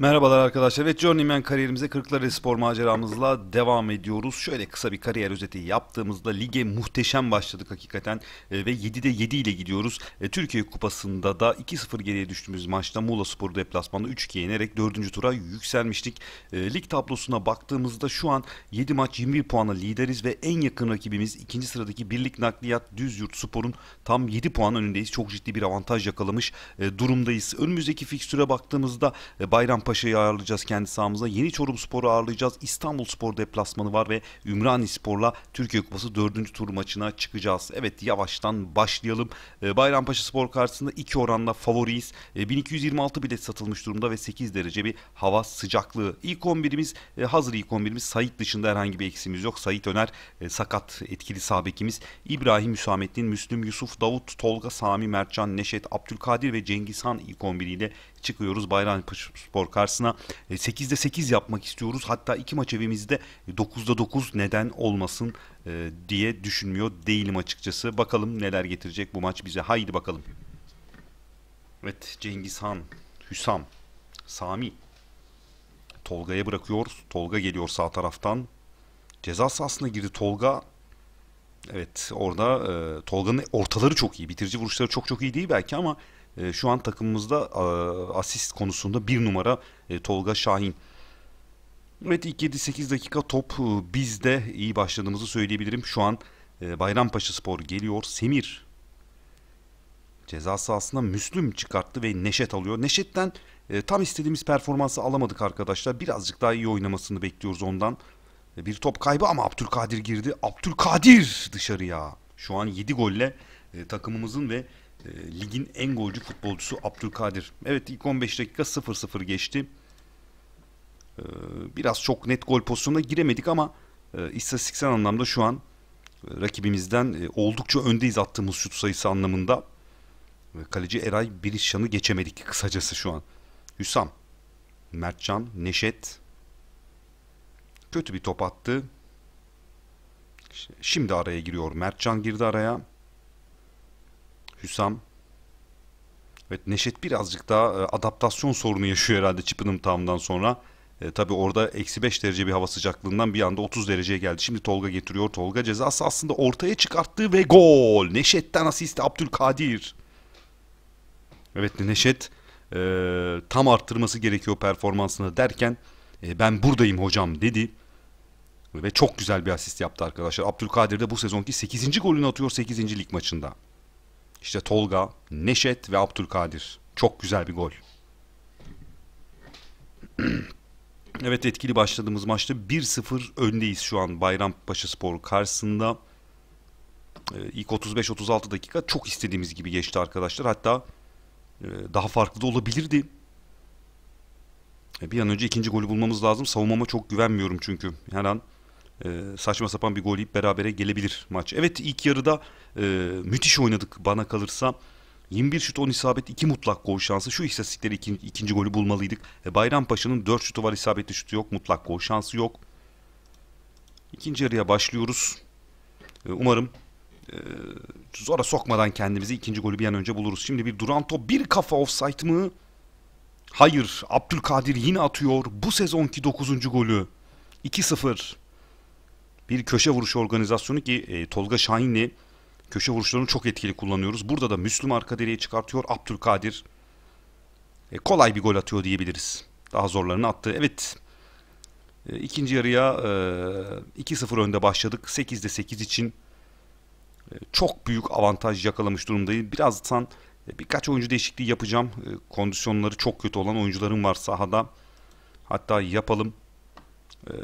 Merhabalar arkadaşlar. Evet Journeyman kariyerimize Kırklareli Spor maceramızla devam ediyoruz. Şöyle kısa bir kariyer özeti yaptığımızda lige muhteşem başladık hakikaten e, ve 7'de 7 ile gidiyoruz. E, Türkiye Kupası'nda da 2-0 geriye düştüğümüz maçta Muğla Spor deplasmanda 3-2 yenerek 4. tura yükselmiştik. E, lig tablosuna baktığımızda şu an 7 maç 21 puanla lideriz ve en yakın rakibimiz 2. sıradaki Birlik Nakliyat Düzyurt Spor'un tam 7 puan önündeyiz. Çok ciddi bir avantaj yakalamış e, durumdayız. Önümüzdeki fikstüre baktığımızda e, Bayram Kasımpaşa'yı ağırlayacağız kendi sahamıza. Yeni Çorum Spor'u ağırlayacağız. İstanbul Spor deplasmanı var ve Ümrani Spor'la Türkiye Kupası 4. tur maçına çıkacağız. Evet yavaştan başlayalım. Ee, Bayrampaşa Spor karşısında iki oranla favoriyiz. 1226 ee, bilet satılmış durumda ve 8 derece bir hava sıcaklığı. İlk 11'imiz e, hazır ilk 11'imiz Sait dışında herhangi bir eksimiz yok. Sait Öner e, sakat etkili sabekimiz. İbrahim Hüsamettin, Müslüm Yusuf, Davut, Tolga, Sami, Mertcan, Neşet, Abdülkadir ve Cengizhan Han ilk 11 ile çıkıyoruz spor karşısına. 8'de e, 8 yapmak istiyoruz. Hatta iki maç evimizde 9'da 9 neden olmasın e, diye düşünmüyor değilim açıkçası. Bakalım neler getirecek bu maç bize. Haydi bakalım. Evet Cengiz Han, Hüsam, Sami. Tolga'ya bırakıyor. Tolga geliyor sağ taraftan. Ceza sahasına girdi Tolga. Evet orada e, Tolga'nın ortaları çok iyi. Bitirici vuruşları çok çok iyi değil belki ama e, şu an takımımızda e, asist konusunda bir numara e, Tolga Şahin. Evet ilk 7-8 dakika top bizde iyi başladığımızı söyleyebilirim. Şu an Bayrampaşa Spor geliyor. Semir ceza sahasına Müslüm çıkarttı ve Neşet alıyor. Neşet'ten tam istediğimiz performansı alamadık arkadaşlar. Birazcık daha iyi oynamasını bekliyoruz ondan. bir top kaybı ama Abdülkadir girdi. Abdülkadir dışarıya. Şu an 7 golle takımımızın ve e, ligin en golcü futbolcusu Abdülkadir. Evet ilk 15 dakika 0-0 geçti. E, biraz çok net gol pozisyonuna giremedik ama e, istatistiksel anlamda şu an e, rakibimizden e, oldukça öndeyiz attığımız şut sayısı anlamında. E, kaleci Eray Birişan'ı geçemedik kısacası şu an. Hüsam, Mertcan, Neşet kötü bir top attı. Şimdi araya giriyor. Mertcan girdi araya. Hüsam. Evet Neşet birazcık daha e, adaptasyon sorunu yaşıyor herhalde Chippenham tamdan sonra. E, tabii orada eksi 5 derece bir hava sıcaklığından bir anda 30 dereceye geldi. Şimdi Tolga getiriyor. Tolga cezası aslında ortaya çıkarttı ve gol. Neşet'ten asist Abdülkadir. Evet Neşet e, tam arttırması gerekiyor performansını derken e, ben buradayım hocam dedi. Ve çok güzel bir asist yaptı arkadaşlar. Abdülkadir de bu sezonki 8. golünü atıyor 8. lig maçında. İşte Tolga, Neşet ve Abdülkadir. Çok güzel bir gol. evet etkili başladığımız maçta 1-0 öndeyiz şu an Bayrampaşa Spor karşısında. Ee, ilk 35-36 dakika çok istediğimiz gibi geçti arkadaşlar. Hatta e, daha farklı da olabilirdi. E, bir an önce ikinci golü bulmamız lazım. Savunmama çok güvenmiyorum çünkü. Her an e, saçma sapan bir gol yiyip berabere gelebilir maç. Evet ilk yarıda e, müthiş oynadık bana kalırsa. 21 şut 10 isabet 2 mutlak gol şansı. Şu istatistikleri ikinci, ikinci golü bulmalıydık. E, Bayrampaşa'nın 4 şutu var isabetli şutu yok. Mutlak gol şansı yok. İkinci yarıya başlıyoruz. E, umarım e, zora sokmadan kendimizi ikinci golü bir an önce buluruz. Şimdi bir duran top bir kafa offside mı? Hayır Abdülkadir yine atıyor. Bu sezonki 9. golü. 2-0 bir köşe vuruşu organizasyonu ki e, Tolga Şahin'le köşe vuruşlarını çok etkili kullanıyoruz. Burada da Müslüm arka direğe çıkartıyor. Abdülkadir e, kolay bir gol atıyor diyebiliriz. Daha zorlarını attı. Evet e, ikinci yarıya e, 2-0 önde başladık. 8'de 8 için e, çok büyük avantaj yakalamış durumdayız Birazdan e, birkaç oyuncu değişikliği yapacağım. E, kondisyonları çok kötü olan oyuncuların var sahada. Hatta yapalım. E,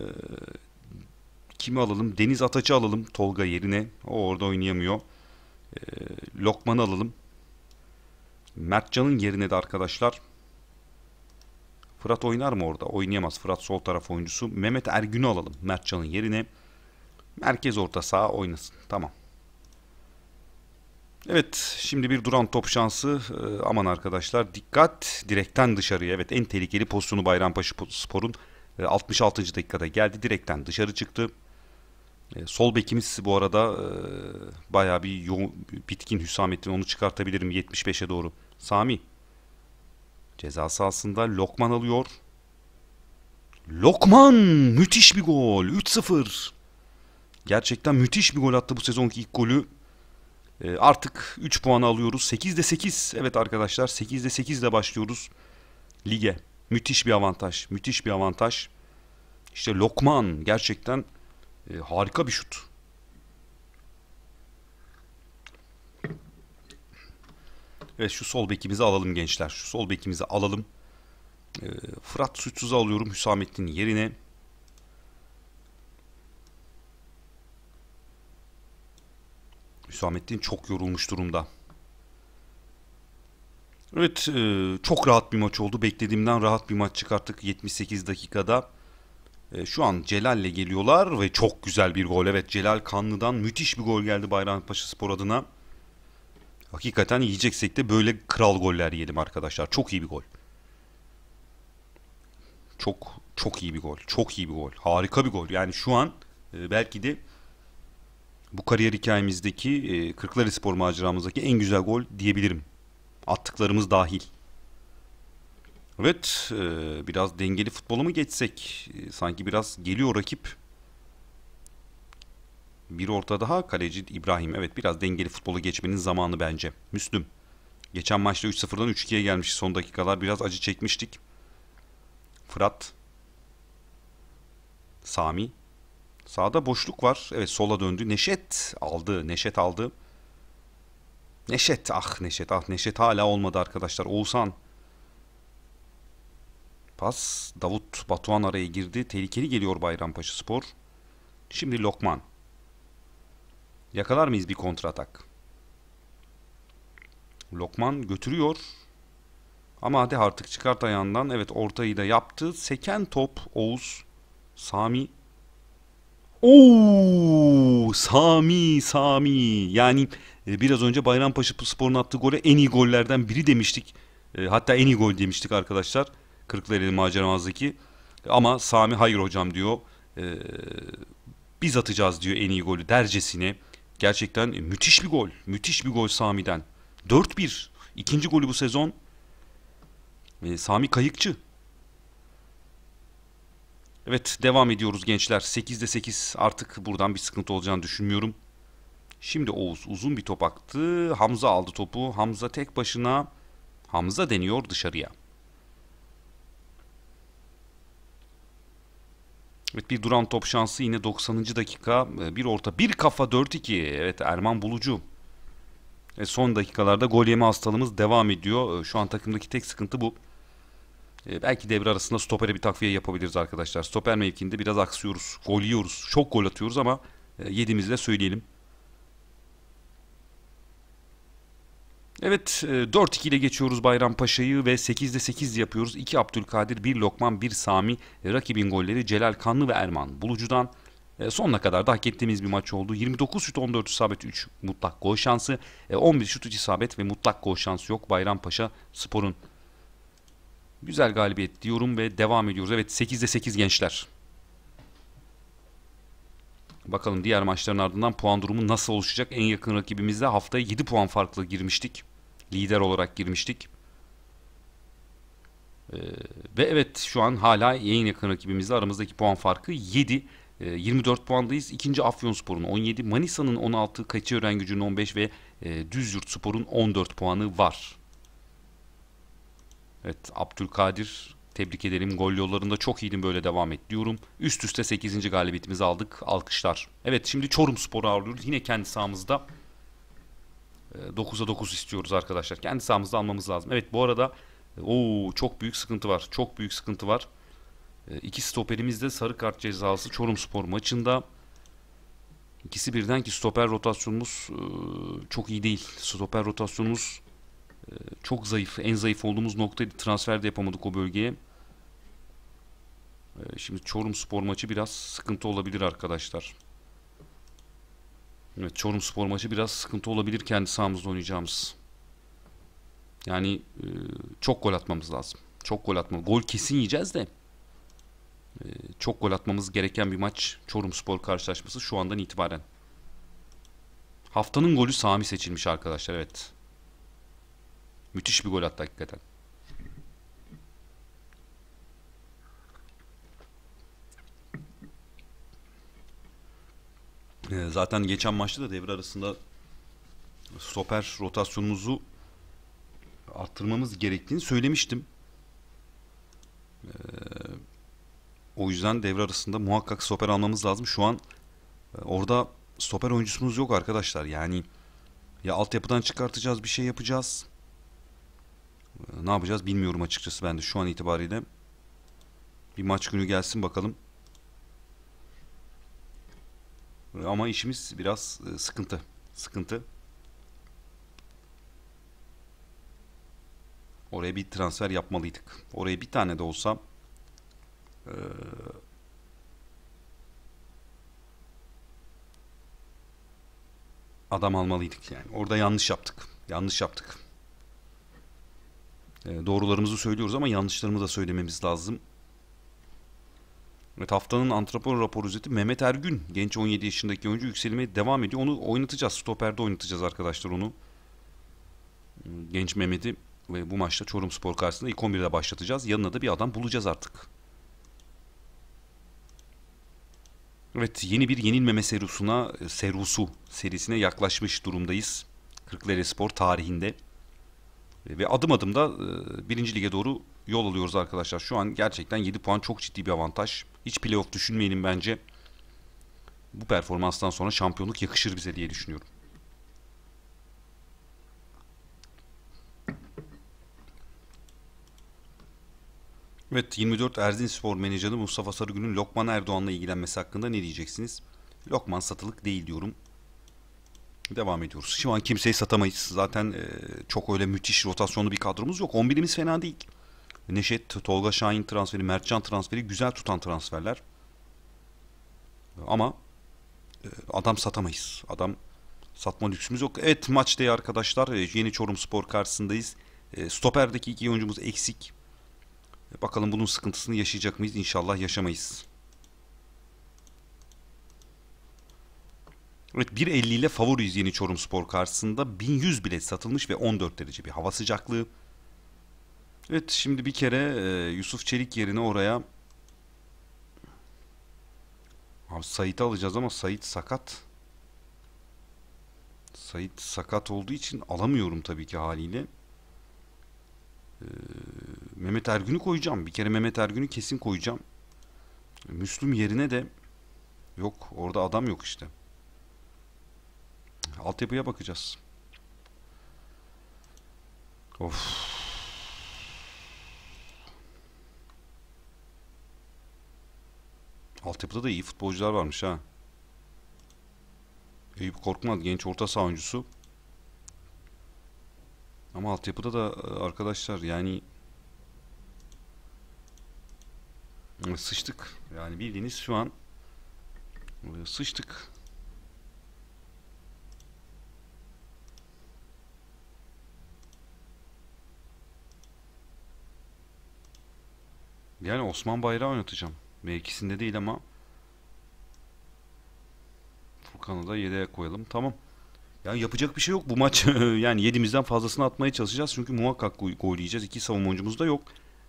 kimi alalım? Deniz Ataç'ı alalım Tolga yerine. O orada oynayamıyor. E, Lokman'ı alalım. Mertcan'ın yerine de arkadaşlar Fırat oynar mı orada? Oynayamaz. Fırat sol taraf oyuncusu. Mehmet Ergün'ü alalım Mertcan'ın yerine. Merkez orta saha oynasın. Tamam. Evet şimdi bir duran top şansı ee, aman arkadaşlar dikkat direkten dışarıya evet en tehlikeli pozisyonu Bayrampaşa Spor'un 66. E, dakikada geldi direkten dışarı çıktı. E, sol bekimiz bu arada e, bayağı bir yoğun, bitkin Hüsamettin onu çıkartabilirim 75'e doğru. Sami cezası sahasında Lokman alıyor. Lokman müthiş bir gol 3-0. Gerçekten müthiş bir gol attı bu sezonki ilk golü. E, artık 3 puan alıyoruz. 8'de 8. Evet arkadaşlar 8'de 8 ile başlıyoruz lige. Müthiş bir avantaj. Müthiş bir avantaj. İşte Lokman gerçekten e, harika bir şut. Evet şu sol bekimizi alalım gençler. Şu sol bekimizi alalım. E, Fırat Suçsuz'u alıyorum Hüsamettin'in yerine. Hüsamettin çok yorulmuş durumda. Evet e, çok rahat bir maç oldu. Beklediğimden rahat bir maç çıkarttık 78 dakikada. Ee, şu an Celal'le geliyorlar ve çok güzel bir gol. Evet Celal Kanlı'dan müthiş bir gol geldi Bayrampaşa Spor adına. Hakikaten yiyeceksek de böyle kral goller yedim arkadaşlar. Çok iyi bir gol. Çok çok iyi bir gol. Çok iyi bir gol. Harika bir gol. Yani şu an e, belki de bu kariyer hikayemizdeki e, Kırklareli Spor maceramızdaki en güzel gol diyebilirim. Attıklarımız dahil. Evet e, biraz dengeli futbolu mı geçsek? E, sanki biraz geliyor rakip. Bir orta daha kaleci İbrahim. Evet biraz dengeli futbolu geçmenin zamanı bence. Müslüm. Geçen maçta 3-0'dan 3-2'ye gelmiş son dakikalar. Biraz acı çekmiştik. Fırat. Sami. Sağda boşluk var. Evet sola döndü. Neşet aldı. Neşet aldı. Neşet ah Neşet ah Neşet hala olmadı arkadaşlar. Oğuzhan pas. Davut Batuhan araya girdi. Tehlikeli geliyor Bayrampaşa Spor. Şimdi Lokman. Yakalar mıyız bir kontratak? Lokman götürüyor. Ama hadi artık çıkart ayağından. Evet ortayı da yaptı. Seken top Oğuz. Sami. ooo Sami, Sami. Yani e, biraz önce Bayrampaşa Spor'un attığı gole en iyi gollerden biri demiştik. E, hatta en iyi gol demiştik arkadaşlar. Kırklareli maceramazdaki. Ama Sami hayır hocam diyor. E, biz atacağız diyor en iyi golü dercesine Gerçekten müthiş bir gol. Müthiş bir gol Sami'den. 4-1. İkinci golü bu sezon. E, Sami Kayıkçı. Evet devam ediyoruz gençler. 8'de 8 artık buradan bir sıkıntı olacağını düşünmüyorum. Şimdi Oğuz uzun bir top aktı. Hamza aldı topu. Hamza tek başına Hamza deniyor dışarıya. Evet bir duran top şansı yine 90. dakika. Ee, bir orta bir kafa 4-2. Evet Erman Bulucu. E son dakikalarda gol yeme hastalığımız devam ediyor. Ee, şu an takımdaki tek sıkıntı bu. E belki devre arasında stopere bir takviye yapabiliriz arkadaşlar. Stoper mevkinde biraz aksıyoruz. Gol yiyoruz. Çok gol atıyoruz ama e, yediğimizde söyleyelim. Evet 4-2 e, ile geçiyoruz Bayrampaşa'yı ve 8'de 8 yapıyoruz. 2 Abdülkadir, 1 Lokman, 1 Sami. E, rakibin golleri Celal Kanlı ve Erman Bulucu'dan. E, sonuna kadar da hak ettiğimiz bir maç oldu. 29 şut 14 isabet 3 mutlak gol şansı. 11 şut 3 isabet ve mutlak gol şansı yok Bayrampaşa Spor'un. Güzel galibiyet diyorum ve devam ediyoruz. Evet 8'de 8 gençler. Bakalım diğer maçların ardından puan durumu nasıl oluşacak? En yakın rakibimizle haftaya 7 puan farklı girmiştik. Lider olarak girmiştik. Ee, ve evet şu an hala en yakın rakibimizle aramızdaki puan farkı 7. Ee, 24 puandayız. İkinci Afyonspor'un 17, Manisa'nın 16, Kaçıören Gücü'nün 15 ve e, Düzyurt Spor'un 14 puanı var. Evet Abdülkadir Tebrik edelim. Gol yollarında çok iyiydin böyle devam et diyorum. Üst üste 8. galibiyetimizi aldık. Alkışlar. Evet şimdi Çorum Spor'u ağırlıyoruz. Yine kendi sahamızda. 9'a e, 9 istiyoruz arkadaşlar. Kendi sahamızda almamız lazım. Evet bu arada e, o çok büyük sıkıntı var. Çok büyük sıkıntı var. E, iki stoperimiz de sarı kart cezası Çorum Spor maçında. İkisi birden ki stoper rotasyonumuz çok iyi değil. Stoper rotasyonumuz çok zayıf. En zayıf olduğumuz noktaydı. Transfer de yapamadık o bölgeye. Ee, şimdi Çorum Spor maçı biraz sıkıntı olabilir arkadaşlar. Evet, Çorum Spor maçı biraz sıkıntı olabilir kendi sahamızda oynayacağımız. Yani e, çok gol atmamız lazım. Çok gol atma, Gol kesin yiyeceğiz de. E, çok gol atmamız gereken bir maç Çorum Spor karşılaşması şu andan itibaren. Haftanın golü Sami seçilmiş arkadaşlar evet. Müthiş bir gol attı hakikaten. Ee, zaten geçen maçta da devre arasında stoper rotasyonumuzu arttırmamız gerektiğini söylemiştim. Ee, o yüzden devre arasında muhakkak stoper almamız lazım. Şu an e, orada stoper oyuncusumuz yok arkadaşlar. Yani ya altyapıdan çıkartacağız bir şey yapacağız ne yapacağız bilmiyorum açıkçası ben de şu an itibariyle. Bir maç günü gelsin bakalım. Ama işimiz biraz e, sıkıntı. Sıkıntı. Oraya bir transfer yapmalıydık. Oraya bir tane de olsa e, adam almalıydık yani. Orada yanlış yaptık. Yanlış yaptık. Ee, doğrularımızı söylüyoruz ama yanlışlarımı da söylememiz lazım. Evet haftanın antrenör raporu özeti Mehmet Ergün. Genç 17 yaşındaki oyuncu yükselmeye devam ediyor. Onu oynatacağız. Stoper'de oynatacağız arkadaşlar onu. Hmm, genç Mehmet'i ve bu maçta Çorum Spor karşısında ilk 11'de başlatacağız. Yanına da bir adam bulacağız artık. Evet yeni bir yenilmeme serusuna e, serusu serisine yaklaşmış durumdayız. Kırklareli Spor tarihinde. Ve adım adım da e, birinci lige doğru yol alıyoruz arkadaşlar. Şu an gerçekten 7 puan çok ciddi bir avantaj. Hiç playoff düşünmeyelim bence. Bu performanstan sonra şampiyonluk yakışır bize diye düşünüyorum. Evet 24 Erzinspor menajeri Mustafa Sarıgül'ün Lokman Erdoğan'la ilgilenmesi hakkında ne diyeceksiniz? Lokman satılık değil diyorum. Devam ediyoruz. Şu an kimseyi satamayız. Zaten e, çok öyle müthiş rotasyonlu bir kadromuz yok. 11'imiz fena değil. Neşet, Tolga Şahin transferi, Mertcan transferi güzel tutan transferler. Ama e, adam satamayız. Adam satma lüksümüz yok. Evet maçtayı arkadaşlar. E, Yeni Çorum Spor karşısındayız. E, stoperdeki iki oyuncumuz eksik. E, bakalım bunun sıkıntısını yaşayacak mıyız? İnşallah yaşamayız. Evet 1.50 ile favoriyiz yeni Çorum Spor karşısında. 1100 bilet satılmış ve 14 derece bir hava sıcaklığı. Evet şimdi bir kere e, Yusuf Çelik yerine oraya Abi Sait'i alacağız ama Sait sakat. Sait sakat olduğu için alamıyorum tabii ki haliyle. Ee, Mehmet Ergün'ü koyacağım. Bir kere Mehmet Ergün'ü kesin koyacağım. Müslüm yerine de yok. Orada adam yok işte. Altyapıya bakacağız. Of. Altyapıda da iyi futbolcular varmış ha. Eyüp Korkmaz genç orta saha oyuncusu. Ama altyapıda da e, arkadaşlar yani sıçtık. Yani bildiğiniz şu an e, sıçtık. Yani Osman Bayrağı oynatacağım. m değil ama Furkan'ı da yedeğe koyalım. Tamam. Yani yapacak bir şey yok bu maç. yani yedimizden fazlasını atmaya çalışacağız. Çünkü muhakkak gol, gol yiyeceğiz. İki savunmacımız da yok.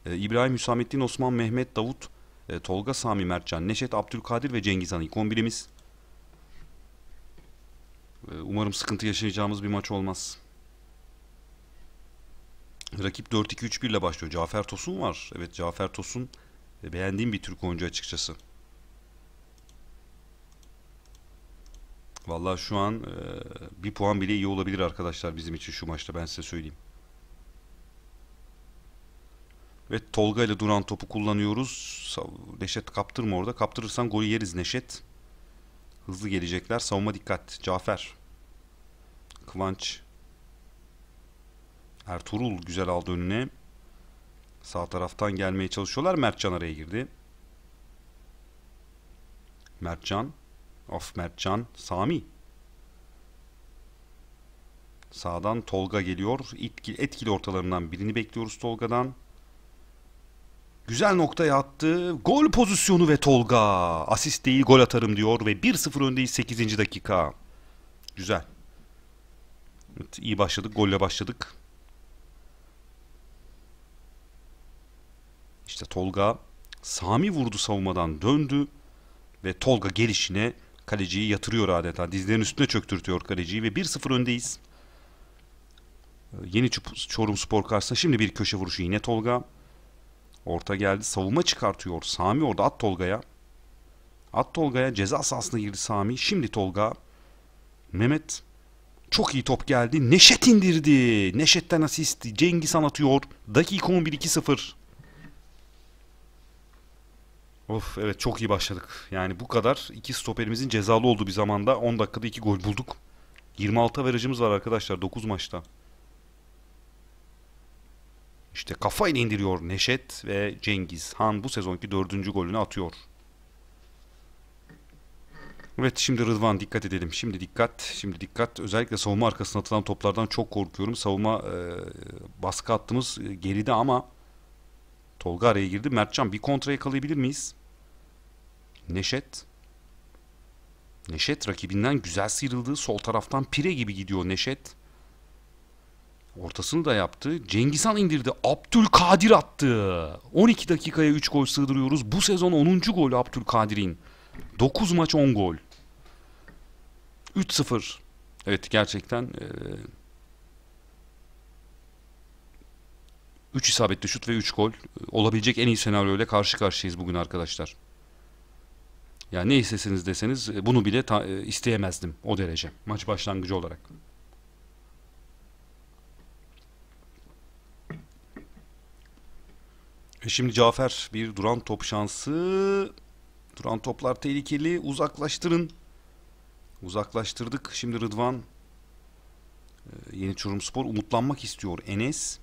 Ee, İbrahim Hüsamettin, Osman, Mehmet, Davut, e, Tolga, Sami, Mertcan, Neşet, Abdülkadir ve Cengiz Han. İlk 11'imiz. Ee, umarım sıkıntı yaşayacağımız bir maç olmaz. Rakip 4-2-3-1 ile başlıyor. Cafer Tosun var. Evet Cafer Tosun e, beğendiğim bir Türk oyuncu açıkçası. Valla şu an e, bir puan bile iyi olabilir arkadaşlar bizim için şu maçta ben size söyleyeyim. Ve evet, Tolga ile duran topu kullanıyoruz. Neşet kaptırma orada. Kaptırırsan golü yeriz Neşet. Hızlı gelecekler. Savunma dikkat. Cafer. Kıvanç. Ertuğrul güzel aldı önüne. Sağ taraftan gelmeye çalışıyorlar. Mertcan araya girdi. Mertcan. Of Mertcan. Sami. Sağdan Tolga geliyor. Etkili, etkili ortalarından birini bekliyoruz Tolga'dan. Güzel noktaya attı. Gol pozisyonu ve Tolga. Asist değil gol atarım diyor ve 1-0 öndeyiz 8. dakika. Güzel. Evet, iyi başladık. Golle başladık. İşte Tolga Sami vurdu savunmadan döndü ve Tolga gelişine kaleciyi yatırıyor adeta. Dizlerin üstüne çöktürtüyor kaleciyi ve 1-0 öndeyiz. Ee, Yeni Çorum Spor karşısında şimdi bir köşe vuruşu yine Tolga. Orta geldi. Savunma çıkartıyor. Sami orada at Tolga'ya. At Tolga'ya ceza sahasına girdi Sami. Şimdi Tolga. Mehmet çok iyi top geldi. Neşet indirdi. Neşet'ten asist. Cengiz anlatıyor. Dakika 11 2-0. Of evet çok iyi başladık. Yani bu kadar iki stoperimizin cezalı olduğu bir zamanda 10 dakikada 2 gol bulduk. 26 averajımız var arkadaşlar 9 maçta. İşte kafayla indiriyor Neşet ve Cengiz Han bu sezonki dördüncü golünü atıyor. Evet şimdi Rıdvan dikkat edelim. Şimdi dikkat, şimdi dikkat. Özellikle savunma arkasına atılan toplardan çok korkuyorum. Savunma e, baskı attığımız geride ama Tolga araya girdi. Mertcan bir kontra yakalayabilir miyiz? Neşet. Neşet rakibinden güzel sıyrıldı. Sol taraftan pire gibi gidiyor Neşet. Ortasını da yaptı. Cengizhan indirdi. Abdülkadir attı. 12 dakikaya 3 gol sığdırıyoruz. Bu sezon 10. golü Abdülkadir'in. 9 maç 10 gol. 3-0. Evet gerçekten... Ee 3 isabetli şut ve 3 gol. Olabilecek en iyi senaryo karşı karşıyayız bugün arkadaşlar. Yani ne isteseniz deseniz e, bunu bile ta- e, isteyemezdim o derece maç başlangıcı olarak. E şimdi Cafer bir duran top şansı. Duran toplar tehlikeli. Uzaklaştırın. Uzaklaştırdık. Şimdi Rıdvan e, Yeni Çorum Spor umutlanmak istiyor. Enes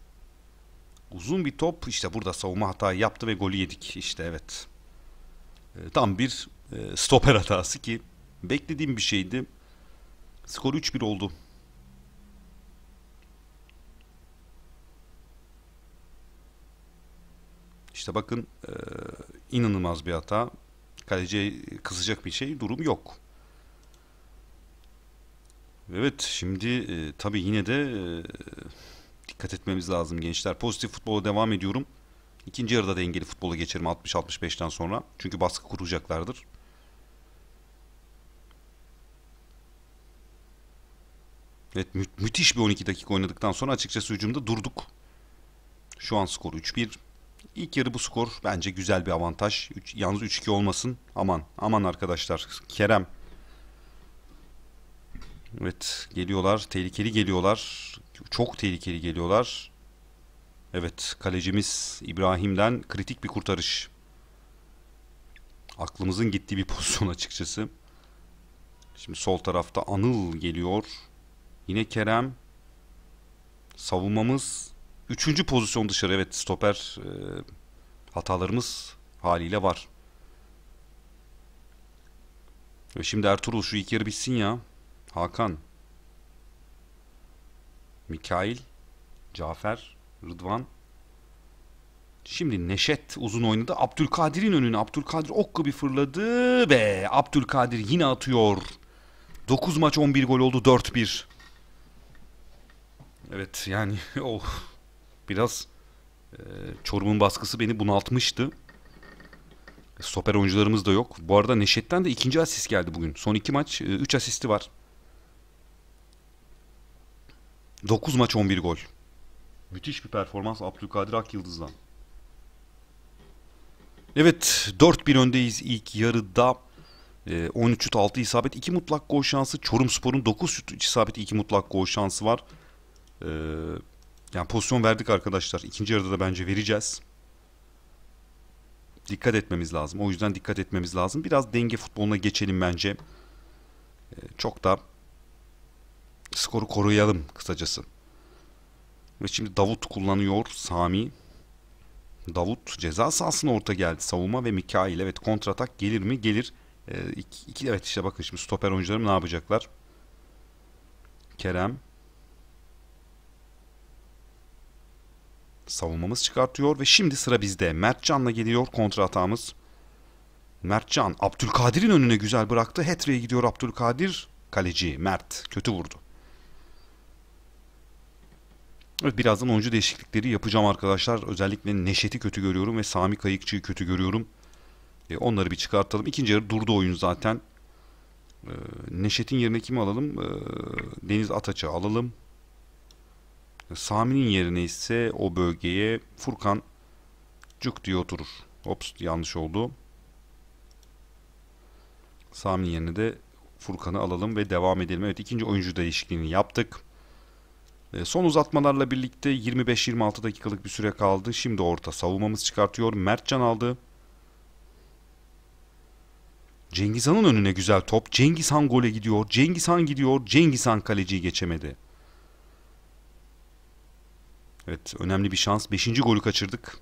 Uzun bir top işte burada savunma hatayı yaptı ve golü yedik işte evet. E, tam bir e, stoper hatası ki beklediğim bir şeydi. Skor 3-1 oldu. İşte bakın e, inanılmaz bir hata. Kaleciye kızacak bir şey durum yok. Evet şimdi e, tabii yine de e, dikkat etmemiz lazım gençler. Pozitif futbola devam ediyorum. İkinci yarıda dengeli futbola geçerim 60-65'ten sonra. Çünkü baskı kuracaklardır. Evet mü müthiş bir 12 dakika oynadıktan sonra açıkçası hücumda durduk. Şu an skor 3-1. İlk yarı bu skor bence güzel bir avantaj. Üç, yalnız 3-2 olmasın. Aman aman arkadaşlar. Kerem. Evet geliyorlar. Tehlikeli geliyorlar. Çok tehlikeli geliyorlar. Evet kalecimiz İbrahim'den kritik bir kurtarış. Aklımızın gittiği bir pozisyon açıkçası. Şimdi sol tarafta Anıl geliyor. Yine Kerem. Savunmamız. Üçüncü pozisyon dışarı. Evet stoper e, hatalarımız haliyle var. Ve şimdi Ertuğrul şu ilk yarı bitsin ya. Hakan. Mikail, Cafer, Rıdvan. Şimdi Neşet uzun oynadı. Abdülkadir'in önüne. Abdülkadir ok gibi fırladı ve Abdülkadir yine atıyor. 9 maç 11 gol oldu 4-1. Evet yani o oh, biraz e, Çorum'un baskısı beni bunaltmıştı. Stoper oyuncularımız da yok. Bu arada Neşet'ten de ikinci asist geldi bugün. Son iki maç 3 e, asisti var. 9 maç 11 gol. Müthiş bir performans Abdülkadir Akyıldız'dan. Evet 4-1 öndeyiz ilk yarıda. 13 ee, şut 6 isabet 2 mutlak gol şansı. Çorum Spor'un 9 şut isabet 2 mutlak gol şansı var. Ee, yani pozisyon verdik arkadaşlar. İkinci yarıda da bence vereceğiz. Dikkat etmemiz lazım. O yüzden dikkat etmemiz lazım. Biraz denge futboluna geçelim bence. Ee, çok da skoru koruyalım kısacası. Ve şimdi Davut kullanıyor Sami. Davut ceza sahasına orta geldi. Savunma ve Mikail. Evet kontratak gelir mi? Gelir. E, ee, iki, iki, evet işte bakın şimdi stoper oyuncularım ne yapacaklar? Kerem. Savunmamız çıkartıyor ve şimdi sıra bizde. Mertcan'la geliyor kontra atağımız. Mertcan Abdülkadir'in önüne güzel bıraktı. Hetre'ye gidiyor Abdülkadir. Kaleci Mert kötü vurdu. Evet birazdan oyuncu değişiklikleri yapacağım arkadaşlar. Özellikle Neşet'i kötü görüyorum ve Sami Kayıkçı'yı kötü görüyorum. E, onları bir çıkartalım. İkinci yarı durdu oyun zaten. E, Neşet'in yerine kimi alalım? E, Deniz Ataç'ı alalım. E, Sami'nin yerine ise o bölgeye Furkan Cuk diye oturur. Ops yanlış oldu. Sami'nin yerine de Furkan'ı alalım ve devam edelim. Evet ikinci oyuncu değişikliğini yaptık. E, son uzatmalarla birlikte 25-26 dakikalık bir süre kaldı. Şimdi orta savunmamız çıkartıyor. Mertcan aldı. Cengiz önüne güzel top. Cengiz gole gidiyor. Cengiz gidiyor. Cengiz kaleciyi geçemedi. Evet önemli bir şans. Beşinci golü kaçırdık.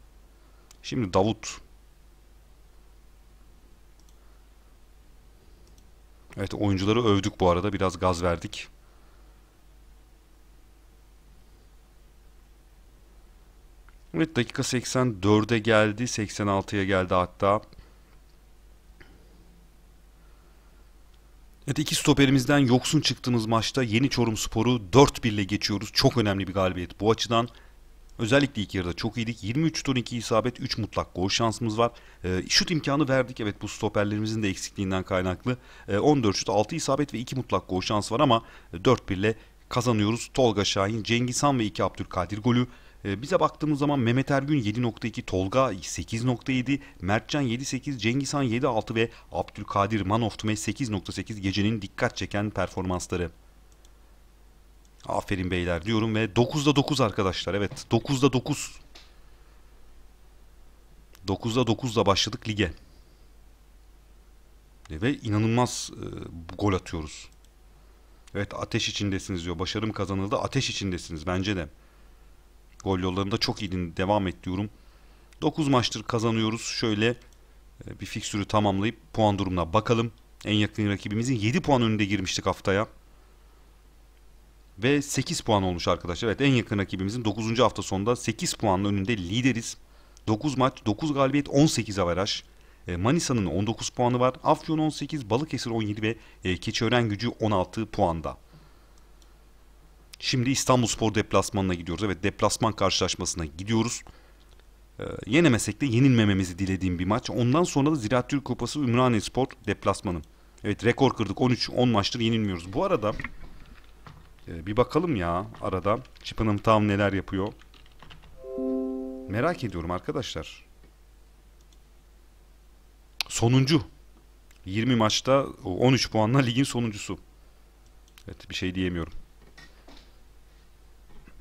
Şimdi Davut. Evet oyuncuları övdük bu arada. Biraz gaz verdik. Evet dakika 84'e geldi. 86'ya geldi hatta. Evet iki stoperimizden yoksun çıktığımız maçta Yeni Çorum Sporu 4-1 ile geçiyoruz. Çok önemli bir galibiyet bu açıdan. Özellikle ilk yarıda çok iyiydik. 23'ten 2 isabet 3 mutlak gol şansımız var. E, şut imkanı verdik. Evet bu stoperlerimizin de eksikliğinden kaynaklı. E, ee, 14 şut 6 isabet ve 2 mutlak gol şansı var ama 4-1 ile kazanıyoruz. Tolga Şahin, Cengiz Han ve 2 Abdülkadir golü. Ee, bize baktığımız zaman Mehmet Ergün 7.2, Tolga 8.7, Mertcan 7.8, Cengizhan 7.6 ve Abdülkadir Manoftume 8.8 gecenin dikkat çeken performansları. Aferin beyler diyorum ve 9'da 9 arkadaşlar evet 9'da 9. 9'da 9'da başladık lige. Ve inanılmaz e, gol atıyoruz. Evet ateş içindesiniz diyor. Başarım kazanıldı. Ateş içindesiniz bence de. Gol yollarında çok iyiydi. Devam et diyorum. 9 maçtır kazanıyoruz. Şöyle e, bir fikstürü tamamlayıp puan durumuna bakalım. En yakın rakibimizin 7 puan önünde girmiştik haftaya. Ve 8 puan olmuş arkadaşlar. Evet en yakın rakibimizin 9. hafta sonunda 8 puanın önünde lideriz. 9 maç, 9 galibiyet, 18 averaj. E, Manisa'nın 19 puanı var. Afyon 18, Balıkesir 17 ve e, Keçiören gücü 16 puanda. Şimdi İstanbulspor deplasmanına gidiyoruz. Evet deplasman karşılaşmasına gidiyoruz. E, yenemesek de yenilmememizi dilediğim bir maç. Ondan sonra da Ziraat Türk Kupası Ümraniye Spor deplasmanı. Evet rekor kırdık. 13 10 maçtır yenilmiyoruz. Bu arada e, bir bakalım ya arada Chippenham tam neler yapıyor. Merak ediyorum arkadaşlar. Sonuncu. 20 maçta 13 puanla ligin sonuncusu. Evet bir şey diyemiyorum.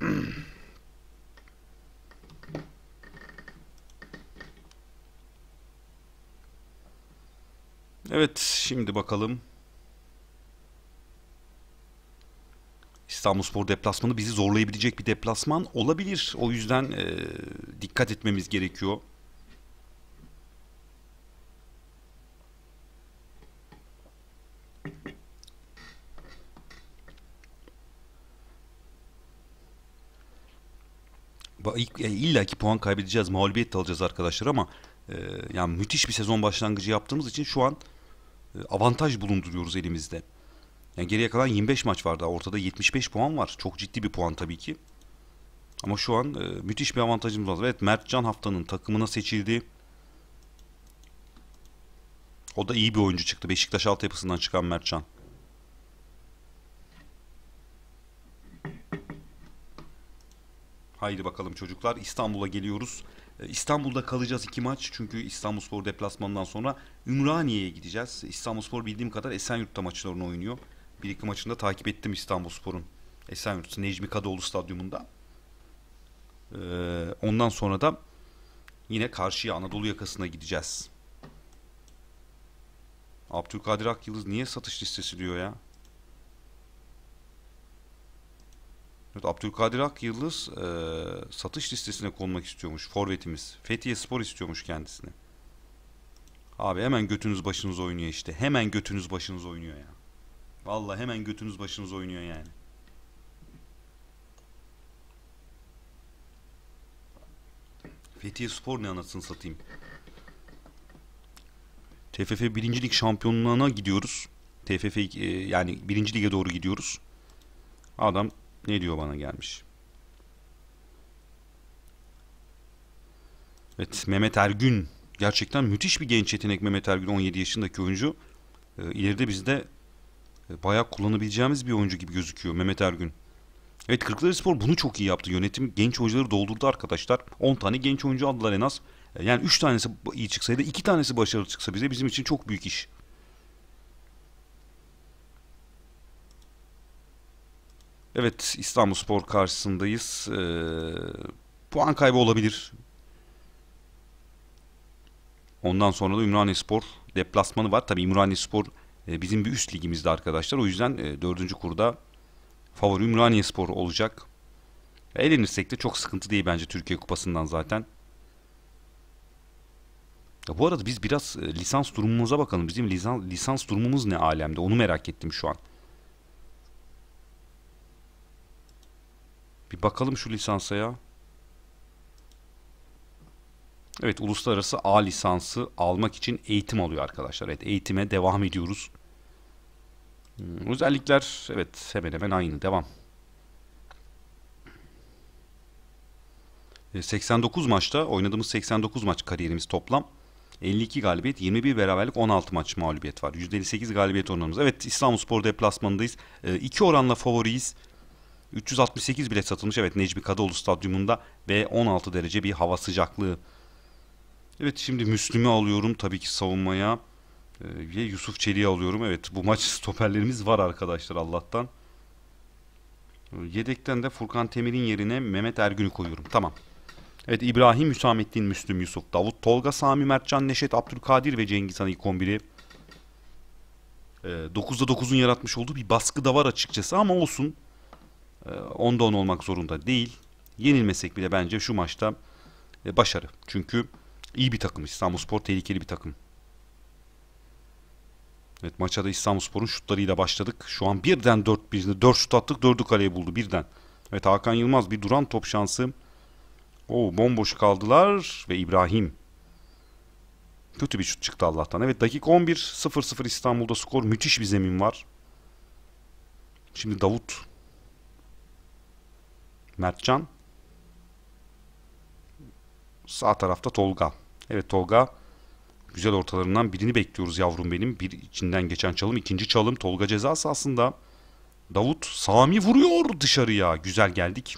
Evet şimdi bakalım. İstanbulspor deplasmanı bizi zorlayabilecek bir deplasman olabilir. O yüzden e, dikkat etmemiz gerekiyor. E, illa ki puan kaybedeceğiz, mağlubiyet alacağız arkadaşlar ama e, yani müthiş bir sezon başlangıcı yaptığımız için şu an e, avantaj bulunduruyoruz elimizde. Yani geriye kalan 25 maç var daha. Ortada 75 puan var. Çok ciddi bir puan tabii ki. Ama şu an e, müthiş bir avantajımız var. Evet Mertcan haftanın takımına seçildi. O da iyi bir oyuncu çıktı. Beşiktaş altyapısından çıkan Mertcan. Haydi bakalım çocuklar İstanbul'a geliyoruz. E, İstanbul'da kalacağız iki maç çünkü İstanbulspor deplasmanından sonra Ümraniye'ye gideceğiz. İstanbulspor bildiğim kadar Esenyurt'ta maçlarını oynuyor. Bir iki maçında takip ettim İstanbulspor'un Esenyurt Necmi Kadıoğlu Stadyumunda. E, ondan sonra da yine karşıya Anadolu yakasına gideceğiz. Abdülkadir Akyıldız niye satış listesi diyor ya? Evet, Abdülkadir Ak Yıldız e, satış listesine konmak istiyormuş forvetimiz. Fethiye Spor istiyormuş kendisini. Abi hemen götünüz başınız oynuyor işte. Hemen götünüz başınız oynuyor ya. Vallahi hemen götünüz başınız oynuyor yani. Fethiye Spor ne anasını satayım. TFF 1. Lig şampiyonluğuna gidiyoruz. TFF e, yani birinci Lig'e doğru gidiyoruz. Adam ne diyor bana gelmiş. Evet Mehmet Ergün. Gerçekten müthiş bir genç yetenek Mehmet Ergün 17 yaşındaki oyuncu. Ee, e, ileride bizde bayağı kullanabileceğimiz bir oyuncu gibi gözüküyor Mehmet Ergün. Evet Kırklareli Spor bunu çok iyi yaptı. Yönetim genç oyuncuları doldurdu arkadaşlar. 10 tane genç oyuncu aldılar en az. E, yani 3 tanesi iyi çıksaydı 2 tanesi başarılı çıksa bize bizim için çok büyük iş. Evet İstanbulspor karşısındayız. Ee, puan kaybı olabilir. Ondan sonra da Spor deplasmanı var. Tabii Ümraniyespor e, bizim bir üst ligimizde arkadaşlar. O yüzden e, dördüncü kurda favori Spor olacak. Eğlenirsek de çok sıkıntı değil bence Türkiye Kupası'ndan zaten. Ya bu arada biz biraz e, lisans durumumuza bakalım. Bizim lisans, lisans durumumuz ne alemde onu merak ettim şu an. Bir bakalım şu lisansa ya. Evet uluslararası A lisansı almak için eğitim alıyor arkadaşlar. Evet eğitime devam ediyoruz. Hmm, özellikler evet hemen hemen aynı devam. 89 e, maçta oynadığımız 89 maç kariyerimiz toplam. 52 galibiyet, 21 beraberlik, 16 maç mağlubiyet var. %58 galibiyet oranımız. Evet Spor deplasmanındayız. 2 e, oranla favoriyiz. 368 bilet satılmış. Evet Necmi Kadıoğlu Stadyumunda ve 16 derece bir hava sıcaklığı. Evet şimdi Müslüm'ü alıyorum tabii ki savunmaya. Ee, Yusuf Çelik'i alıyorum. Evet bu maç stoperlerimiz var arkadaşlar Allah'tan. Yedekten de Furkan Temir'in yerine Mehmet Ergün'ü koyuyorum. Tamam. Evet İbrahim, Hüsamettin, Müslüm, Yusuf, Davut, Tolga, Sami, Mertcan, Neşet, Abdülkadir ve Cengiz Han ilk 11'i. Ee, 9'da 9'un yaratmış olduğu bir baskı da var açıkçası ama olsun. 10'da ee, 10 olmak zorunda değil. Yenilmesek bile bence şu maçta e, başarı. Çünkü iyi bir takım İstanbulspor tehlikeli bir takım. Evet maça da İstanbulspor'un şutlarıyla başladık. Şu an birden 4 birini 4 şut attık 4'ü kaleye buldu birden. Evet Hakan Yılmaz bir duran top şansı. Oo bomboş kaldılar ve İbrahim. Kötü bir şut çıktı Allah'tan. Evet dakika 11 0-0 İstanbul'da skor. Müthiş bir zemin var. Şimdi Davut Mertcan. Sağ tarafta Tolga. Evet Tolga güzel ortalarından birini bekliyoruz yavrum benim. Bir içinden geçen çalım, ikinci çalım Tolga cezası aslında. Davut Sami vuruyor dışarıya. Güzel geldik.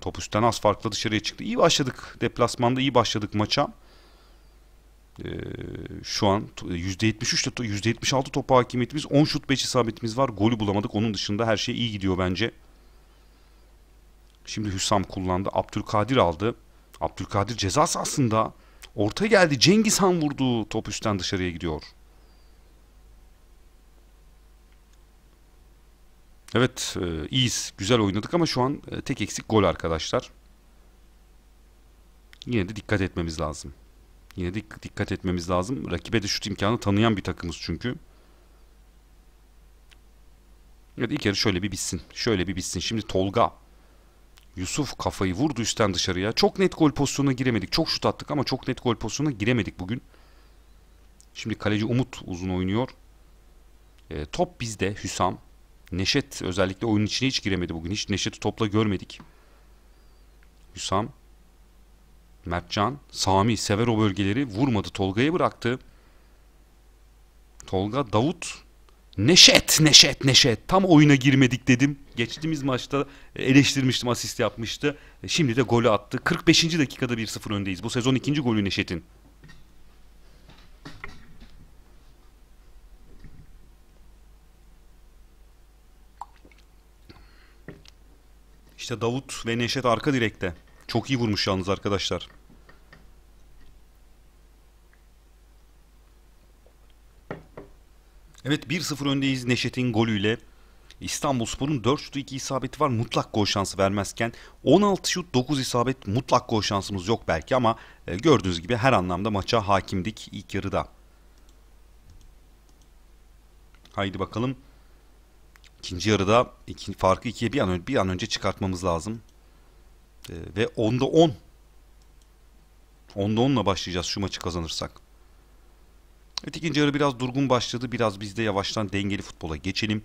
Top üstten az farklı dışarıya çıktı. İyi başladık. Deplasmanda iyi başladık maça. Ee, şu an %73 ile %76 topa hakimiyetimiz. 10 şut 5 isabetimiz var. Golü bulamadık. Onun dışında her şey iyi gidiyor bence. Şimdi Hüsam kullandı. Abdülkadir aldı. Abdülkadir ceza aslında orta geldi. Cengiz Han vurdu. Top üstten dışarıya gidiyor. Evet e, iyiyiz. Güzel oynadık ama şu an e, tek eksik gol arkadaşlar. Yine de dikkat etmemiz lazım. Yine de dikkat etmemiz lazım. Rakibe de şut imkanı tanıyan bir takımız çünkü. Evet ilk yarı şöyle bir bitsin. Şöyle bir bitsin. Şimdi Tolga. Yusuf kafayı vurdu üstten dışarıya. Çok net gol pozisyonuna giremedik. Çok şut attık ama çok net gol pozisyonuna giremedik bugün. Şimdi kaleci Umut uzun oynuyor. E, top bizde Hüsam. Neşet özellikle oyun içine hiç giremedi bugün. Hiç Neşet'i topla görmedik. Hüsam. Mertcan. Sami sever o bölgeleri. Vurmadı. Tolgayı bıraktı. Tolga Davut Neşet, neşet, neşet. Tam oyuna girmedik dedim. Geçtiğimiz maçta eleştirmiştim, asist yapmıştı. Şimdi de golü attı. 45. dakikada 1-0 öndeyiz. Bu sezon ikinci golü Neşet'in. İşte Davut ve Neşet arka direkte. Çok iyi vurmuş yalnız arkadaşlar. Evet 1-0 öndeyiz Neşet'in golüyle. İstanbulspor'un 4 şutu 2 isabeti var mutlak gol şansı vermezken 16 şut 9 isabet mutlak gol şansımız yok belki ama e, gördüğünüz gibi her anlamda maça hakimdik ilk yarıda. Haydi bakalım. İkinci yarıda iki, farkı ikiye bir an, önce, bir an önce çıkartmamız lazım. Ee, ve 10'da 10. 10'da 10'la başlayacağız şu maçı kazanırsak. Evet ikinci yarı biraz durgun başladı. Biraz biz de yavaştan dengeli futbola geçelim.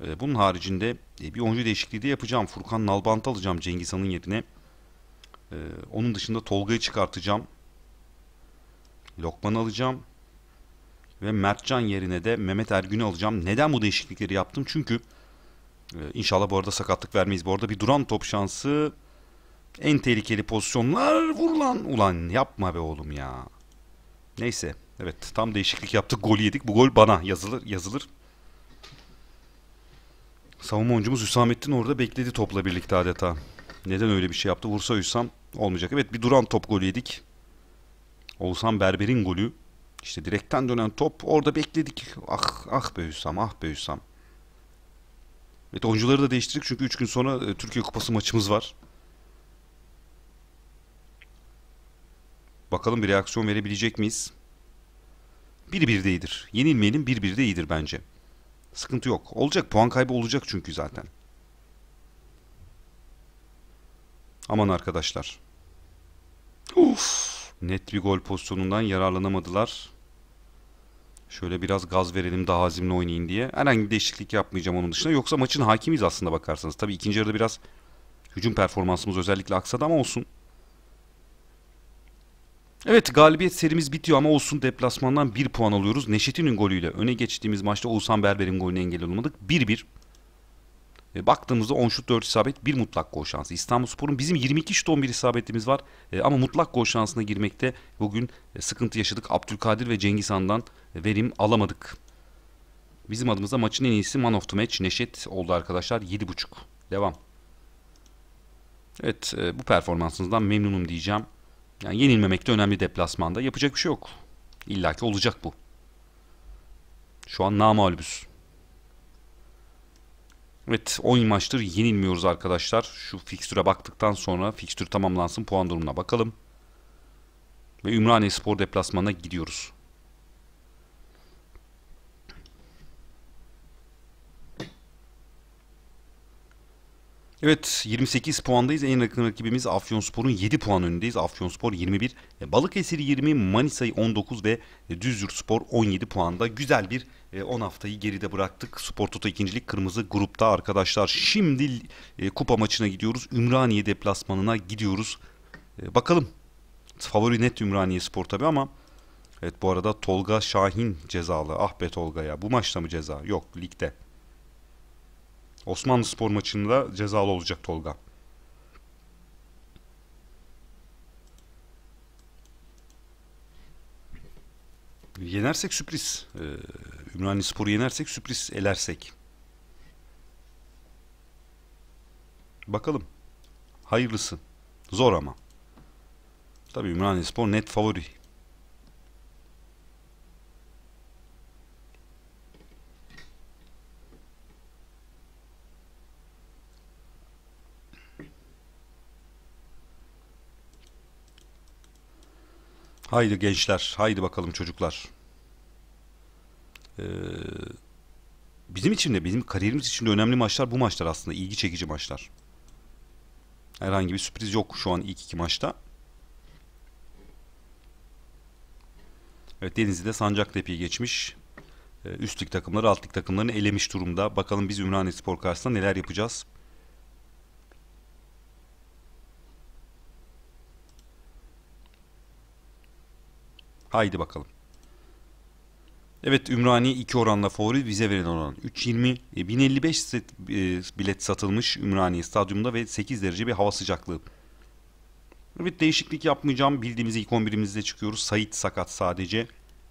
Ee, bunun haricinde e, bir oyuncu değişikliği de yapacağım. Furkan Nalbant'ı alacağım Cengiz Han'ın yerine. Ee, onun dışında Tolga'yı çıkartacağım. Lokman alacağım. Ve Mertcan yerine de Mehmet Ergün'ü alacağım. Neden bu değişiklikleri yaptım? Çünkü e, inşallah bu arada sakatlık vermeyiz. Bu arada bir duran top şansı en tehlikeli pozisyonlar vurulan ulan yapma be oğlum ya. Neyse Evet tam değişiklik yaptık. Golü yedik. Bu gol bana yazılır. yazılır. Savunma oyuncumuz Hüsamettin orada bekledi topla birlikte adeta. Neden öyle bir şey yaptı? Vursa Hüsam olmayacak. Evet bir duran top golü yedik. Oğuzhan Berber'in golü. İşte direkten dönen top. Orada bekledik. Ah ah be Hüsam ah be Hüsam. Evet oyuncuları da değiştirdik çünkü 3 gün sonra e, Türkiye Kupası maçımız var. Bakalım bir reaksiyon verebilecek miyiz? bir bir de iyidir. Yenilmeyenin bir bir de iyidir bence. Sıkıntı yok. Olacak. Puan kaybı olacak çünkü zaten. Aman arkadaşlar. Uf, net bir gol pozisyonundan yararlanamadılar. Şöyle biraz gaz verelim daha azimli oynayın diye. Herhangi bir değişiklik yapmayacağım onun dışında. Yoksa maçın hakimiz aslında bakarsanız. Tabii ikinci yarıda biraz hücum performansımız özellikle aksadı ama olsun. Evet galibiyet serimiz bitiyor ama olsun deplasmandan bir puan alıyoruz. Neşet'in golüyle öne geçtiğimiz maçta Oğuzhan Berber'in golüne engel olmadık. 1-1. E, baktığımızda 10 şut 4 isabet 1 mutlak gol şansı. İstanbulspor'un bizim 22 şut 11 isabetimiz var. E, ama mutlak gol şansına girmekte bugün e, sıkıntı yaşadık. Abdülkadir ve Cengiz Han'dan e, verim alamadık. Bizim adımıza maçın en iyisi man of the match Neşet oldu arkadaşlar 7.5. Devam. Evet e, bu performansınızdan memnunum diyeceğim. Yani yenilmemek de önemli deplasmanda. Yapacak bir şey yok. İlla ki olacak bu. Şu an namalübüz. Evet 10 maçtır yenilmiyoruz arkadaşlar. Şu fikstüre baktıktan sonra fikstür tamamlansın puan durumuna bakalım. Ve Ümraniye Spor deplasmanına gidiyoruz. Evet 28 puandayız. En yakın rakibimiz Afyonspor'un 7 puan önündeyiz. Afyonspor 21, e, Balıkesir 20, Manisa 19 ve Spor 17 puanda. Güzel bir 10 e, haftayı geride bıraktık. Spor Toto ikincilik kırmızı grupta arkadaşlar. Şimdi e, kupa maçına gidiyoruz. Ümraniye deplasmanına gidiyoruz. Bakalım. Favori net Ümraniye Spor tabi ama Evet bu arada Tolga Şahin cezalı. Ah be Tolga ya. Bu maçta mı ceza? Yok ligde. Osmanlı Spor maçında cezalı olacak Tolga. Yenersek sürpriz. Ee, Ümraniye Spor'u yenersek sürpriz elersek. Bakalım. Hayırlısı. Zor ama. Tabii Ümraniye Spor net favori Haydi gençler, haydi bakalım çocuklar. Ee, bizim için de, bizim kariyerimiz için de önemli maçlar bu maçlar aslında. ilgi çekici maçlar. Herhangi bir sürpriz yok şu an ilk iki maçta. Evet Denizli'de Sancaktepe'yi geçmiş. Ee, üst lig takımları alt lig takımlarını elemiş durumda. Bakalım biz Ümraniye Spor karşısında neler yapacağız. Haydi bakalım. Evet Ümraniye 2 oranla favori vize verilen oran 3.20 e, 1055 set, e, bilet satılmış Ümraniye stadyumda ve 8 derece bir hava sıcaklığı. Evet değişiklik yapmayacağım. Bildiğimiz ilk 11'imizde çıkıyoruz. Sait sakat sadece.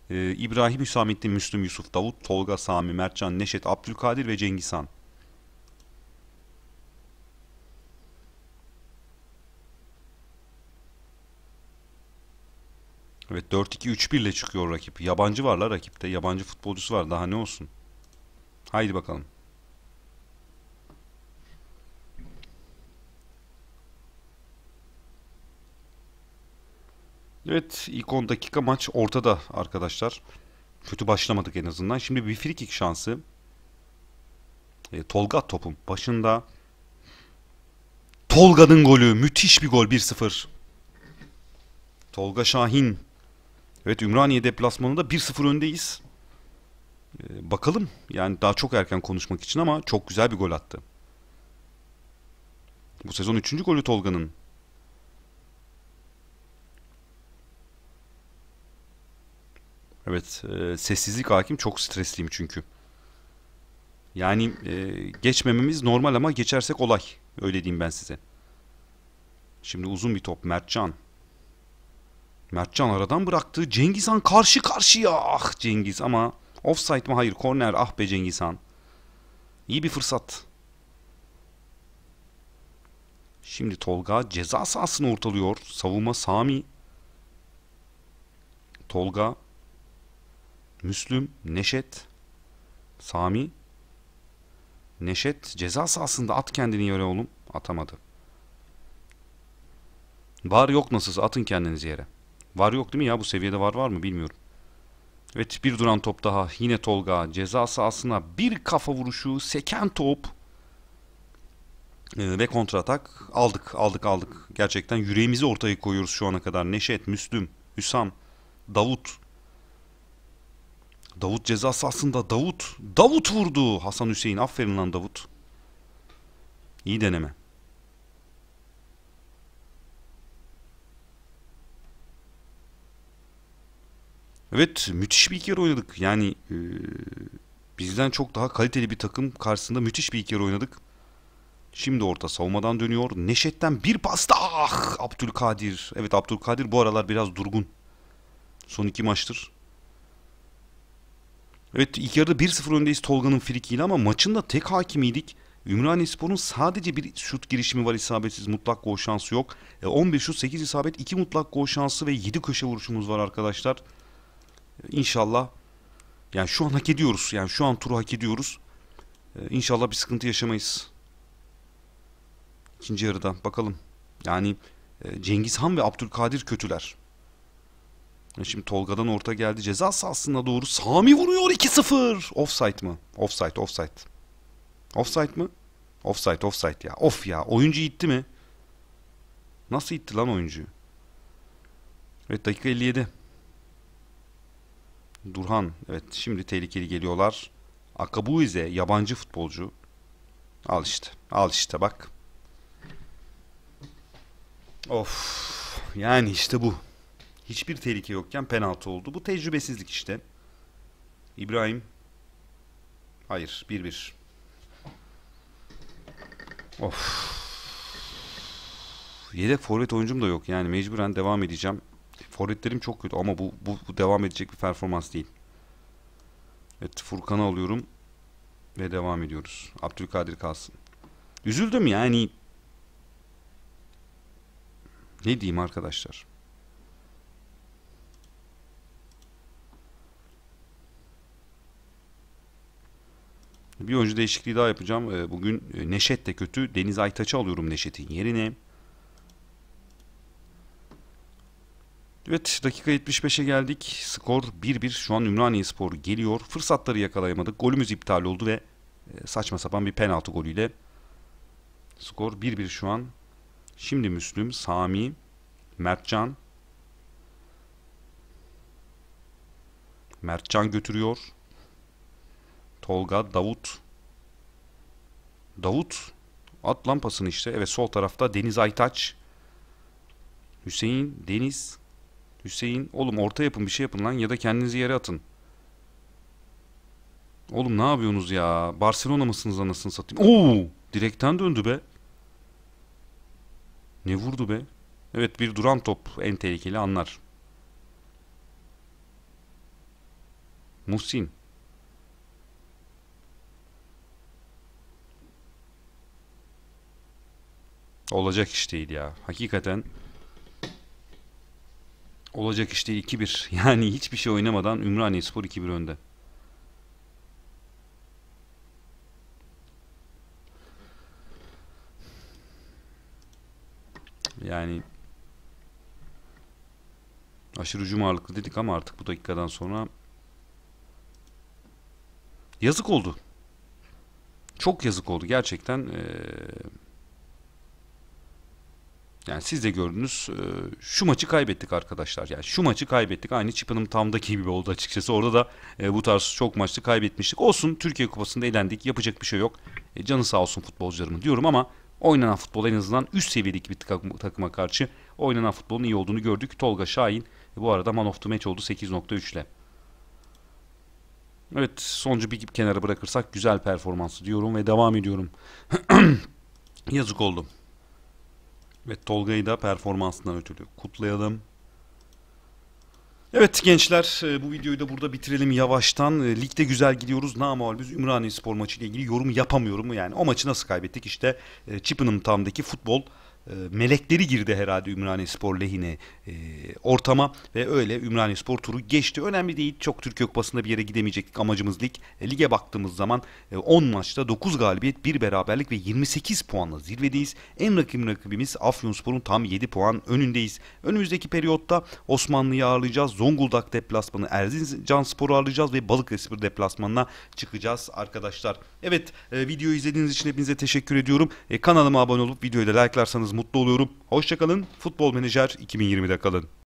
E, İbrahim Hüsamettin, Müslüm Yusuf Davut, Tolga Sami, Mertcan, Neşet, Abdülkadir ve Cengiz Evet 4-2-3-1 ile çıkıyor rakip. Yabancı varlar rakipte. Yabancı futbolcusu var. Daha ne olsun? Haydi bakalım. Evet ilk 10 dakika maç ortada arkadaşlar. Kötü başlamadık en azından. Şimdi bir free kick şansı. E, Tolga topun başında. Tolga'nın golü müthiş bir gol 1-0. Tolga Şahin Evet Ümraniye deplasmanında 1-0 öndeyiz. Ee, bakalım yani daha çok erken konuşmak için ama çok güzel bir gol attı. Bu sezon 3. golü Tolga'nın. Evet e, sessizlik hakim çok stresliyim çünkü. Yani e, geçmememiz normal ama geçersek olay. Öyle diyeyim ben size. Şimdi uzun bir top Mertcan. Mertcan aradan bıraktı. Cengiz Han karşı karşıya. Ah Cengiz ama offside mı? Hayır korner. Ah be Cengiz Han. İyi bir fırsat. Şimdi Tolga ceza sahasını ortalıyor. Savunma Sami. Tolga. Müslüm. Neşet. Sami. Neşet ceza sahasında at kendini yere oğlum. Atamadı. Var yok nasılsa atın kendinizi yere. Var yok değil mi ya bu seviyede var var mı bilmiyorum. Evet bir duran top daha yine Tolga ceza sahasına bir kafa vuruşu seken top ee, ve kontratak aldık aldık aldık. Gerçekten yüreğimizi ortaya koyuyoruz şu ana kadar. Neşet, Müslüm, Hüsam, Davut. Davut ceza sahasında Davut. Davut vurdu Hasan Hüseyin. Aferin lan Davut. İyi deneme. Evet müthiş bir iki oynadık. Yani e, bizden çok daha kaliteli bir takım karşısında müthiş bir iki oynadık. Şimdi orta savunmadan dönüyor. Neşet'ten bir pasta. Ah Abdülkadir. Evet Abdülkadir bu aralar biraz durgun. Son iki maçtır. Evet ilk yarıda 1-0 öndeyiz Tolga'nın frikiyle ama maçında tek hakimiydik. Ümraniye Spor'un sadece bir şut girişimi var isabetsiz mutlak gol şansı yok. 15 e, şut 8 isabet 2 mutlak gol şansı ve 7 köşe vuruşumuz var arkadaşlar. İnşallah yani şu an hak ediyoruz. Yani şu an turu hak ediyoruz. Ee, inşallah bir sıkıntı yaşamayız. İkinci yarıda bakalım. Yani e, Cengiz Han ve Abdülkadir kötüler. E, şimdi Tolga'dan orta geldi. Ceza sahasına doğru Sami vuruyor 2-0. Offside mı? Offside, offside. Offside mı? Offside, offside ya. Of ya. Oyuncu itti mi? Nasıl itti lan oyuncuyu? Evet dakika 57. Durhan. Evet şimdi tehlikeli geliyorlar. Akabuize yabancı futbolcu. Al işte. Al işte bak. Of. Yani işte bu. Hiçbir tehlike yokken penaltı oldu. Bu tecrübesizlik işte. İbrahim. Hayır. 1-1. Of. Yedek forvet oyuncum da yok. Yani mecburen devam edeceğim forvetlerim çok kötü ama bu, bu, bu devam edecek bir performans değil. Evet Furkan'ı alıyorum ve devam ediyoruz. Abdülkadir kalsın. Üzüldüm yani. Ne diyeyim arkadaşlar? Bir oyuncu değişikliği daha yapacağım. Ee, bugün e, Neşet de kötü. Deniz Aytaç'ı alıyorum Neşet'in yerine. Evet dakika 75'e geldik. Skor 1-1. Şu an Ümraniye Spor geliyor. Fırsatları yakalayamadık. Golümüz iptal oldu ve e, saçma sapan bir penaltı golüyle skor 1-1 şu an. Şimdi Müslüm, Sami, Mertcan. Mertcan götürüyor. Tolga, Davut. Davut at lampasını işte. Evet sol tarafta Deniz Aytaç. Hüseyin, Deniz, Hüseyin oğlum orta yapın bir şey yapın lan ya da kendinizi yere atın. Oğlum ne yapıyorsunuz ya? Barcelona mısınız anasını satayım? Oo! Direkten döndü be. Ne vurdu be? Evet bir duran top en tehlikeli anlar. Musin Olacak iş değil ya. Hakikaten Olacak işte 2-1. Yani hiçbir şey oynamadan Ümraniye Spor 2-1 önde. Yani aşırı hücum ağırlıklı dedik ama artık bu dakikadan sonra yazık oldu. Çok yazık oldu gerçekten. Ee... Yani siz de gördünüz e, şu maçı kaybettik arkadaşlar. Yani şu maçı kaybettik. Aynı Çipan'ın tamdaki gibi oldu açıkçası. Orada da e, bu tarz çok maçtı kaybetmiştik. Olsun Türkiye Kupası'nda elendik. Yapacak bir şey yok. E, canı sağ olsun futbolcularımın diyorum ama oynanan futbol en azından üst seviyedeki bir takıma karşı oynanan futbolun iyi olduğunu gördük. Tolga Şahin bu arada man of the match oldu 8.3 ile. Evet sonucu bir kenara bırakırsak güzel performansı diyorum ve devam ediyorum. Yazık oldu. Ve Tolga'yı da performansından ötürü kutlayalım. Evet gençler e, bu videoyu da burada bitirelim yavaştan. E, ligde güzel gidiyoruz. Namal biz Ümraniye Spor maçı ile ilgili yorum yapamıyorum. Yani o maçı nasıl kaybettik? İşte e, Chippenham Town'daki futbol ee, melekleri girdi herhalde Ümraniye Spor lehine e, ortama ve öyle Ümraniye Spor turu geçti. Önemli değil çok Türk yok bir yere gidemeyecektik amacımız lig. E, lige baktığımız zaman e, 10 maçta 9 galibiyet 1 beraberlik ve 28 puanla zirvedeyiz. En rakip rakibimiz Afyonspor'un tam 7 puan önündeyiz. Önümüzdeki periyotta Osmanlı'yı ağırlayacağız. Zonguldak deplasmanı Erzincan Spor'u ağırlayacağız ve Balıkesir deplasmanına çıkacağız arkadaşlar. Evet e, videoyu izlediğiniz için hepinize teşekkür ediyorum. E, kanalıma abone olup videoyu da like'larsanız mutlu oluyorum. Hoşçakalın. Futbol Menajer 2020'de kalın.